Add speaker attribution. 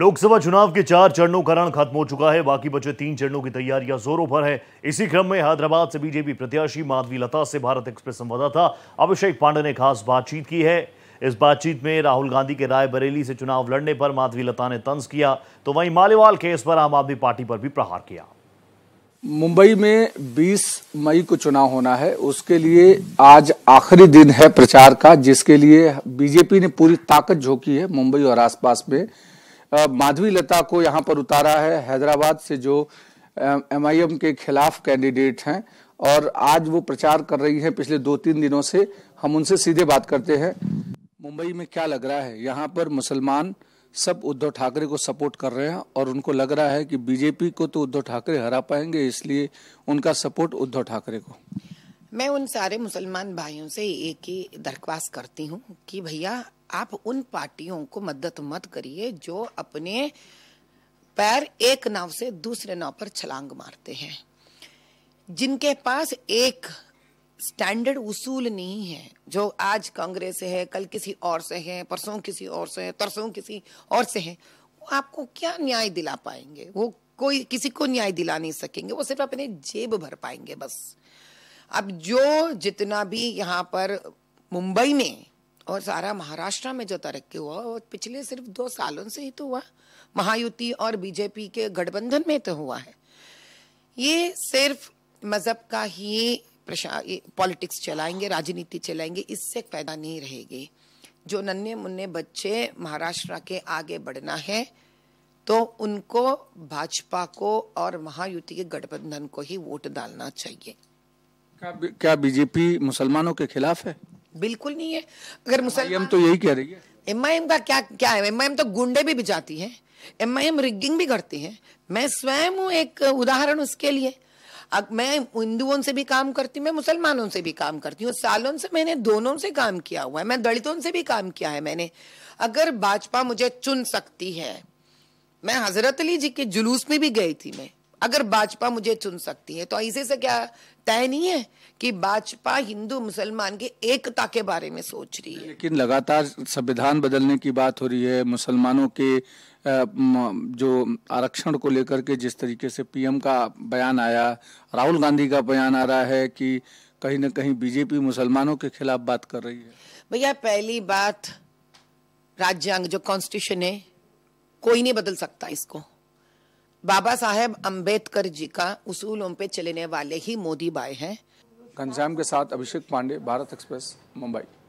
Speaker 1: लोकसभा चुनाव के चार चरणों का रण खत्म हो चुका है बाकी बचे तीन चरणों की तैयारियां जोरों पर है इसी क्रम में हैदराबाद से बीजेपी प्रत्याशी माधवी लता से भारत एक्सप्रेस संवाददाता अभिषेक पांडे ने खास बातचीत की है इस बातचीत में राहुल गांधी के बरेली से चुनाव लड़ने पर माधवी लता ने तंज किया तो वहीं मालेवाल केस पर आम आदमी पार्टी पर भी प्रहार किया मुंबई में 20 मई को चुनाव होना है उसके लिए आज आखिरी दिन है प्रचार का जिसके लिए बीजेपी ने पूरी ताकत झोंकी है मुंबई और आसपास में माधवी लता को यहाँ पर उतारा है हैदराबाद से जो एम के खिलाफ कैंडिडेट हैं और आज वो प्रचार कर रही हैं पिछले दो तीन दिनों से हम उनसे सीधे बात करते हैं मुंबई में क्या लग रहा है यहाँ पर मुसलमान सब उद्धव ठाकरे को सपोर्ट कर रहे हैं और उनको लग रहा है कि बीजेपी को तो उद्धव ठाकरे हरा पाएंगे इसलिए उनका सपोर्ट उद्धव ठाकरे को
Speaker 2: मैं उन सारे मुसलमान भाइयों से एक ही दरख्वास्त करती हूँ कि भैया आप उन पार्टियों को मदद मत करिए जो अपने पैर एक नाव से दूसरे नाव पर छलांग मारते हैं जिनके पास एक स्टैंडर्ड उसूल नहीं है जो आज कांग्रेस से है कल किसी और से है परसों किसी और से है तरसों किसी और से है वो आपको क्या न्याय दिला पाएंगे वो कोई किसी को न्याय दिला नहीं सकेंगे वो सिर्फ अपने जेब भर पाएंगे बस अब जो जितना भी यहाँ पर मुंबई में और सारा महाराष्ट्र में जो तरक्की हुआ वो पिछले सिर्फ दो सालों से ही तो हुआ महायुति और बीजेपी के गठबंधन में तो हुआ है ये सिर्फ मज़हब का ही पॉलिटिक्स चलाएंगे राजनीति चलाएंगे इससे फायदा नहीं रहेगी जो नन्हे मुन्ने बच्चे महाराष्ट्र के आगे बढ़ना है तो उनको भाजपा को और महायुति के गठबंधन को ही वोट डालना चाहिए
Speaker 1: क्या क्या बीजेपी मुसलमानों के खिलाफ है
Speaker 2: बिल्कुल नहीं है अगर मुसलमान तो यही कह रही है एम का क्या क्या है एम तो गुंडे भी बिजाती है एम रिगिंग भी करती है मैं स्वयं हूँ एक उदाहरण उसके लिए अब मैं हिंदुओं से भी काम करती हूँ मैं मुसलमानों से भी काम करती हूँ सालों से मैंने दोनों से काम किया हुआ है मैं दलितों से भी काम किया है मैंने अगर भाजपा मुझे चुन सकती है मैं हजरत अली जी के जुलूस में भी गई थी मैं अगर भाजपा मुझे चुन सकती है तो ऐसे से क्या तय नहीं है कि भाजपा हिंदू मुसलमान की एकता के बारे में सोच रही है
Speaker 1: लेकिन लगातार संविधान बदलने की बात हो रही है मुसलमानों के जो आरक्षण को लेकर के जिस तरीके से पीएम का बयान आया राहुल गांधी का बयान आ रहा है कि कहीं ना कहीं बीजेपी मुसलमानों के खिलाफ बात कर रही है
Speaker 2: भैया पहली बात राज्यांग जो कॉन्स्टिट्यूशन है कोई नहीं बदल सकता इसको बाबा साहेब अम्बेडकर जी का उसूलों पे चलने वाले ही मोदी बाय हैं घनश्याम के साथ अभिषेक पांडे भारत एक्सप्रेस मुंबई